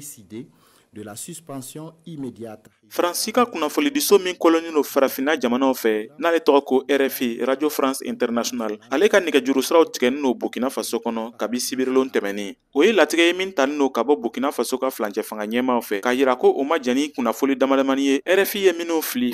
décidé de la suspension immédiate. Francisca Kunafoli diso min no fara n'ale Toko RFI Radio France International ale juru nɛgɛjurusiraw tigɛnen no Burkina Faso kɔnɔ kabi sibiridon tɛmɛnen. O la latigɛ min talen no ka Burkina Faso ka fanga nyema Kairako k'a ko RFI m'inofli minnu fili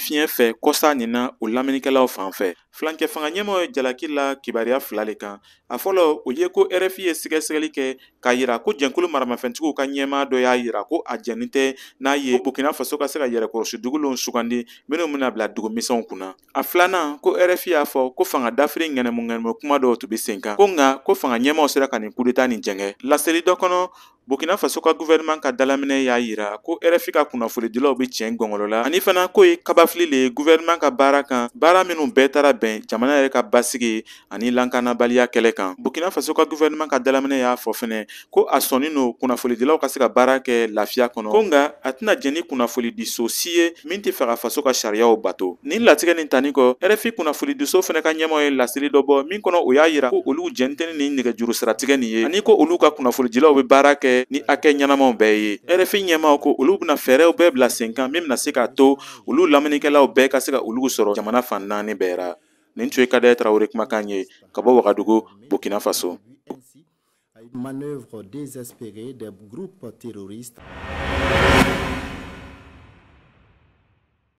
Kosa nina kɔsa nin filancɛ fanga ɲɛmɔgɔ ye jalaki la kibaruya fila le kan a fɔlɔ o ye ko rfi ye sɛgɛsɛgɛli kɛ k'a yira ko jɛnkulu maramafɛntigiw ka ɲɛma dɔ y'a yira ko a jɛnnin tɛ n'a ye burkina faso ka se ka yɛrɛkɔrɔsi dugulenw sugandi minw bena bila dugumisɛnw kunna a filanan ko rfi y'a fɔ ko fanga dafiri ŋɛnɛmuŋɛnɛmɛ kuma dɔw tun be sen kan ko nka ko fanga ɲɛmaw sera ka nin kudeta nin jɛngɛ laseli dɔ kɔnɔ burkina faso ka guvɛrɛnɛman ka dalaminɛ y'a yira ko rfi ka kunnafonidilaw be tiɲɛ gwɔngɔlɔ la ani fana ko ye kabafili le ye guvɛrɛnɛman ka baara kan baara minw bɛɛ tara bɛn jamana yɛrɛ ka basigi ani lankanabaliya kɛlɛ kan burkina faso ka guvɛrɛnɛman ka dalaminɛ y'a fɔ fɛnɛ ko a sɔnin no kunnafonidilaw ka se ka baara kɛ lafiya kɔnɔ ko nga a tɛna jɛn ni kunnafonidiso si ye min tɛ faga faso ka sariyaw bato nin latigɛ nin tani kɔ rfi kunnafonidiso fɛnɛ ka ɲɛmaw ye laseli dɔ bɔ min kɔnɔ o y'a yira ko olu jɛn tɛ ni nin nɛgɛjuru siratigɛ nin ye ani ko olu ka kunnafonidilaw be baara kɛ kɛ ni hakɛ ɲɛnamaw bɛɛ ye rfi ɲɛmaw ko olu bena fɛɛrɛw bɛɛ bila sen kan min bena se k'a to olu laminikɛlaw bɛɛ ka se ka olu sɔrɔ jamana fan naani bɛɛ ra nin tun ye kadɛ tarawure kumakan ye ka bɔ wagadugu burkina faso manœuvre désespérée des groupes terroristes.